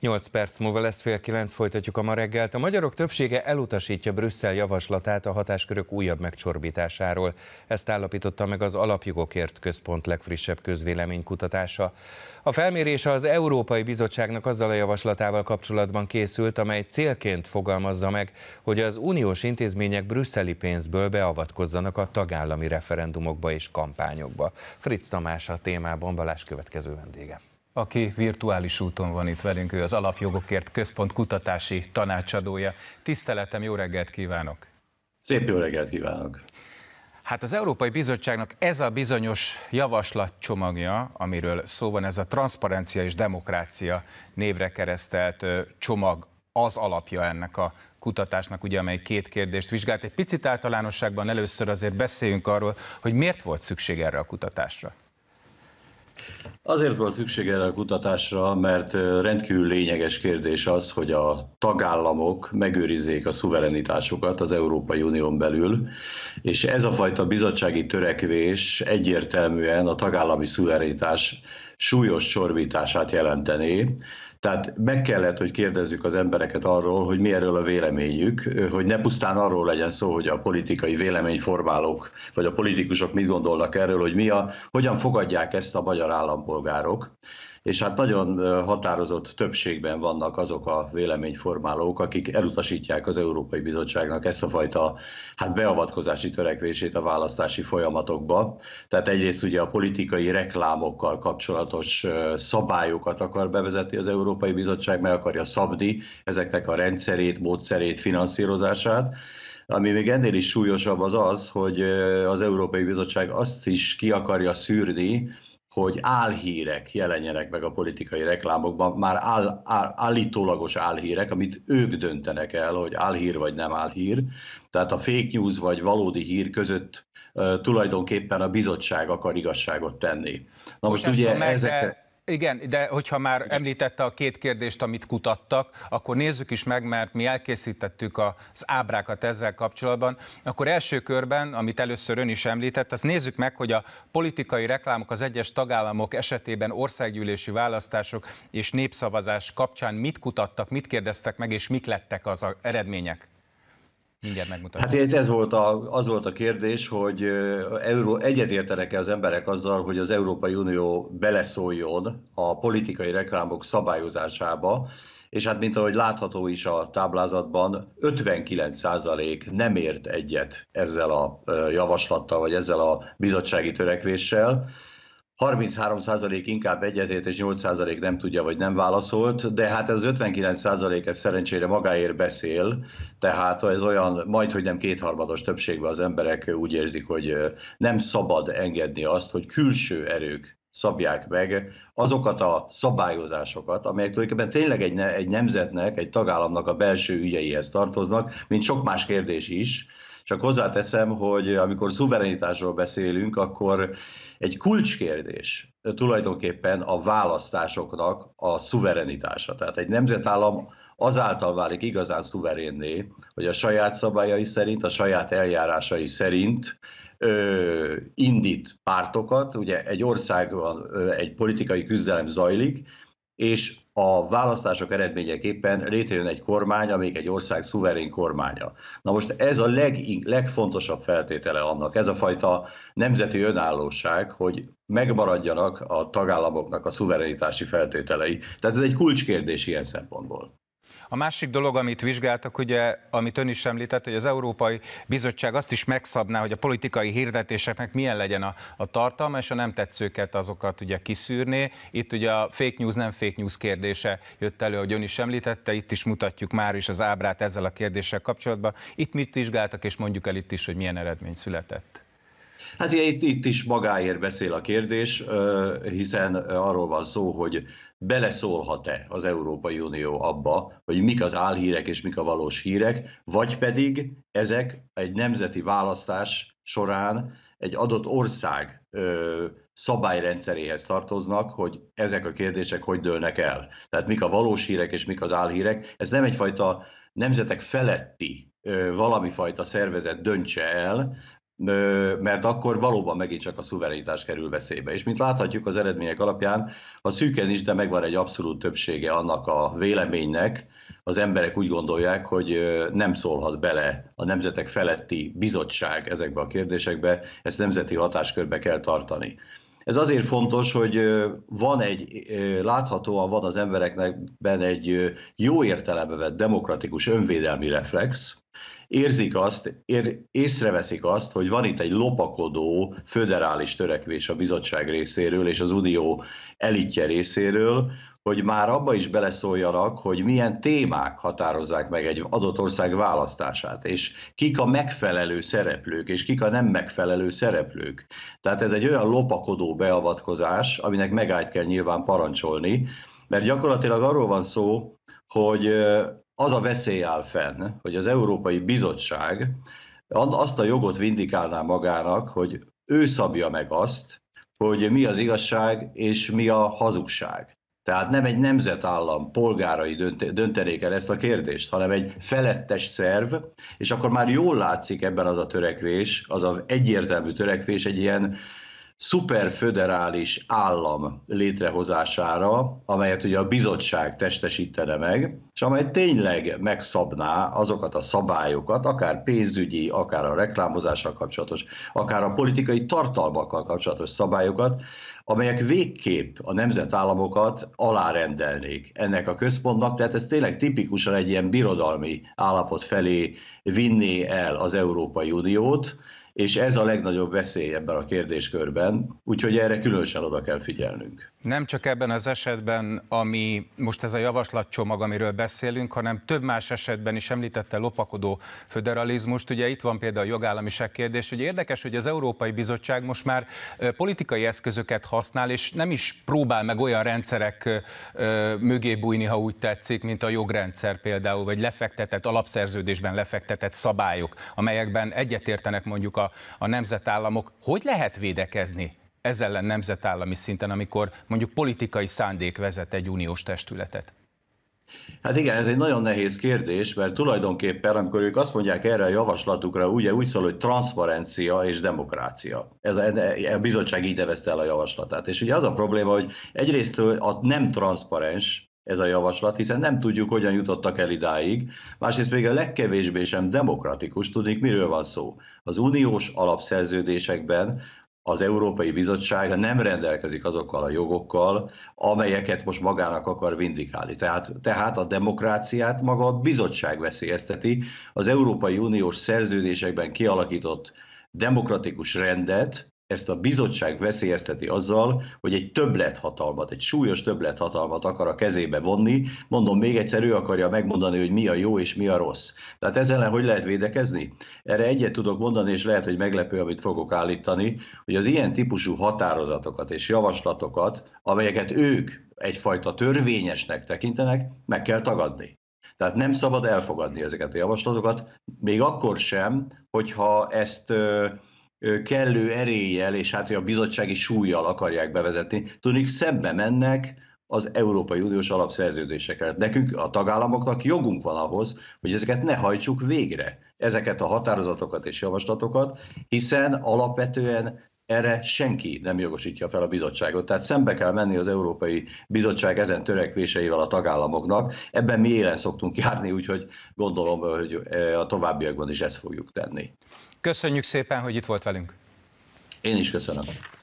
8 perc múlva lesz fél kilenc, folytatjuk a ma reggelt. A magyarok többsége elutasítja Brüsszel javaslatát a hatáskörök újabb megcsorbításáról. Ezt állapította meg az Alapjogokért Központ legfrissebb közvéleménykutatása. A felmérés az Európai Bizottságnak azzal a javaslatával kapcsolatban készült, amely célként fogalmazza meg, hogy az uniós intézmények brüsszeli pénzből beavatkozzanak a tagállami referendumokba és kampányokba. Fritz Tamás a témában Balázs következő vendége aki virtuális úton van itt velünk, ő az Alapjogokért Központ kutatási tanácsadója. Tiszteletem, jó reggelt kívánok! Szép jó reggelt kívánok! Hát az Európai Bizottságnak ez a bizonyos javaslatcsomagja, amiről szó van, ez a transzparencia és demokrácia névre keresztelt csomag az alapja ennek a kutatásnak, ugye, amely két kérdést vizsgált. Egy picit általánosságban először azért beszéljünk arról, hogy miért volt szükség erre a kutatásra. Azért volt szükség erre a kutatásra, mert rendkívül lényeges kérdés az, hogy a tagállamok megőrizzék a szuverenitásukat az Európai Unión belül, és ez a fajta bizottsági törekvés egyértelműen a tagállami szuverenitás súlyos csorbítását jelentené, tehát meg kellett, hogy kérdezzük az embereket arról, hogy mi erről a véleményük, hogy ne pusztán arról legyen szó, hogy a politikai véleményformálók, vagy a politikusok mit gondolnak erről, hogy mi a, hogyan fogadják ezt a magyar állampolgárok, és hát nagyon határozott többségben vannak azok a véleményformálók, akik elutasítják az Európai Bizottságnak ezt a fajta hát beavatkozási törekvését a választási folyamatokba. Tehát egyrészt ugye a politikai reklámokkal kapcsolatos szabályokat akar bevezetni az Európai Bizottság, meg akarja szabni ezeknek a rendszerét, módszerét, finanszírozását. Ami még ennél is súlyosabb az az, hogy az Európai Bizottság azt is ki akarja szűrni, hogy álhírek jelenjenek meg a politikai reklámokban, már áll, áll, állítólagos álhírek, amit ők döntenek el, hogy álhír vagy nem álhír. Tehát a fake news vagy valódi hír között uh, tulajdonképpen a bizottság akar igazságot tenni. Na most Úgy ugye ezek... De igen, de hogyha már Igen. említette a két kérdést, amit kutattak, akkor nézzük is meg, mert mi elkészítettük az ábrákat ezzel kapcsolatban. Akkor első körben, amit először ön is említett, azt nézzük meg, hogy a politikai reklámok az egyes tagállamok esetében országgyűlési választások és népszavazás kapcsán mit kutattak, mit kérdeztek meg, és mik lettek az eredmények. Mindjárt megmutatom. Hát itt ez volt a, az volt a kérdés, hogy Euró, egyetértenek-e az emberek azzal, hogy az Európai Unió beleszóljon a politikai reklámok szabályozásába, és hát mint ahogy látható is a táblázatban, 59% nem ért egyet ezzel a javaslattal, vagy ezzel a bizottsági törekvéssel, 33% inkább egyetért, és 8% nem tudja, vagy nem válaszolt, de hát ez 59% ez szerencsére magáért beszél, tehát ez olyan, majd, hogy nem kétharmados többségben az emberek úgy érzik, hogy nem szabad engedni azt, hogy külső erők szabják meg azokat a szabályozásokat, amelyek tulajdonképpen tényleg egy, egy nemzetnek, egy tagállamnak a belső ügyeihez tartoznak, mint sok más kérdés is, csak hozzáteszem, hogy amikor szuverenitásról beszélünk, akkor egy kulcskérdés tulajdonképpen a választásoknak a szuverenitása. Tehát egy nemzetállam azáltal válik igazán szuverénné, hogy a saját szabályai szerint, a saját eljárásai szerint ö, indít pártokat. Ugye egy országban ö, egy politikai küzdelem zajlik, és a választások eredményeképpen létrejön egy kormány, amelyik egy ország szuverén kormánya. Na most ez a leg, legfontosabb feltétele annak, ez a fajta nemzeti önállóság, hogy megmaradjanak a tagállamoknak a szuverenitási feltételei. Tehát ez egy kulcskérdés ilyen szempontból. A másik dolog, amit vizsgáltak, ugye, amit ön is említett, hogy az Európai Bizottság azt is megszabná, hogy a politikai hirdetéseknek milyen legyen a, a tartalma, és a nem tetszőket azokat ugye kiszűrni. Itt ugye a fake news, nem fake news kérdése jött elő, hogy ön is említette, itt is mutatjuk már is az ábrát ezzel a kérdéssel kapcsolatban. Itt mit vizsgáltak, és mondjuk el itt is, hogy milyen eredmény született? Hát ugye itt, itt is magáért beszél a kérdés, hiszen arról van szó, hogy beleszólhat-e az Európai Unió abba, hogy mik az álhírek és mik a valós hírek, vagy pedig ezek egy nemzeti választás során egy adott ország szabályrendszeréhez tartoznak, hogy ezek a kérdések hogy dőlnek el. Tehát mik a valós hírek és mik az álhírek. Ez nem egyfajta nemzetek feletti valamifajta szervezet döntse el, mert akkor valóban megint csak a szuverenitás kerül veszélybe. És mint láthatjuk az eredmények alapján, a szűken is, de megvan egy abszolút többsége annak a véleménynek, az emberek úgy gondolják, hogy nem szólhat bele a nemzetek feletti bizottság ezekbe a kérdésekbe, ezt nemzeti hatáskörbe kell tartani. Ez azért fontos, hogy van egy, láthatóan van az embereknek egy jó értelembe vett demokratikus önvédelmi reflex, érzik azt, ér, észreveszik azt, hogy van itt egy lopakodó föderális törekvés a bizottság részéről és az unió elitje részéről, hogy már abba is beleszóljanak, hogy milyen témák határozzák meg egy adott ország választását, és kik a megfelelő szereplők, és kik a nem megfelelő szereplők. Tehát ez egy olyan lopakodó beavatkozás, aminek megállt kell nyilván parancsolni, mert gyakorlatilag arról van szó, hogy az a veszély áll fenn, hogy az Európai Bizottság azt a jogot vindikálná magának, hogy ő szabja meg azt, hogy mi az igazság és mi a hazugság. Tehát nem egy nemzetállam polgárai döntenék el ezt a kérdést, hanem egy felettes szerv, és akkor már jól látszik ebben az a törekvés, az a egyértelmű törekvés egy ilyen szuperföderális állam létrehozására, amelyet ugye a bizottság testesítene meg, és amely tényleg megszabná azokat a szabályokat, akár pénzügyi, akár a reklámozással kapcsolatos, akár a politikai tartalmakkal kapcsolatos szabályokat, amelyek végképp a nemzetállamokat alárendelnék ennek a központnak, tehát ez tényleg tipikusan egy ilyen birodalmi állapot felé vinné el az Európai Uniót, és ez a legnagyobb veszély ebben a kérdéskörben, úgyhogy erre különösen oda kell figyelnünk. Nem csak ebben az esetben, ami most ez a javaslatcsomag, amiről beszélünk, hanem több más esetben is említette lopakodó föderalizmust. Ugye itt van például a jogállamiság kérdés. Ugye érdekes, hogy az Európai Bizottság most már politikai eszközöket használ, és nem is próbál meg olyan rendszerek mögé bújni, ha úgy tetszik, mint a jogrendszer például, vagy lefektetett, alapszerződésben lefektetett szabályok, amelyekben egyetértenek mondjuk a a, nemzetállamok. Hogy lehet védekezni ezzel ellen nemzetállami szinten, amikor mondjuk politikai szándék vezet egy uniós testületet? Hát igen, ez egy nagyon nehéz kérdés, mert tulajdonképpen, amikor ők azt mondják erre a javaslatukra, ugye úgy szól, hogy transzparencia és demokrácia. Ez a, e, e, a bizottság így nevezte el a javaslatát. És ugye az a probléma, hogy egyrészt a nem transzparens ez a javaslat, hiszen nem tudjuk, hogyan jutottak el idáig. Másrészt még a legkevésbé sem demokratikus, tudnék, miről van szó. Az uniós alapszerződésekben az Európai Bizottság nem rendelkezik azokkal a jogokkal, amelyeket most magának akar vindikálni. Tehát, tehát a demokráciát maga a bizottság veszélyezteti. Az Európai Uniós szerződésekben kialakított demokratikus rendet ezt a bizottság veszélyezteti azzal, hogy egy többlethatalmat, egy súlyos többlethatalmat akar a kezébe vonni. Mondom, még egyszer ő akarja megmondani, hogy mi a jó és mi a rossz. Tehát ezzel ellen hogy lehet védekezni? Erre egyet tudok mondani, és lehet, hogy meglepő, amit fogok állítani, hogy az ilyen típusú határozatokat és javaslatokat, amelyeket ők egyfajta törvényesnek tekintenek, meg kell tagadni. Tehát nem szabad elfogadni ezeket a javaslatokat, még akkor sem, hogyha ezt kellő eréllyel, és hát a bizottsági súlyjal akarják bevezetni, tudni, szembe mennek az Európai Uniós alapszerződésekkel. Nekünk, a tagállamoknak jogunk van ahhoz, hogy ezeket ne hajtsuk végre, ezeket a határozatokat és javaslatokat, hiszen alapvetően erre senki nem jogosítja fel a bizottságot. Tehát szembe kell menni az Európai Bizottság ezen törekvéseivel a tagállamoknak. Ebben mi élen szoktunk járni, úgyhogy gondolom, hogy a továbbiakban is ezt fogjuk tenni. Köszönjük szépen, hogy itt volt velünk. Én is köszönöm.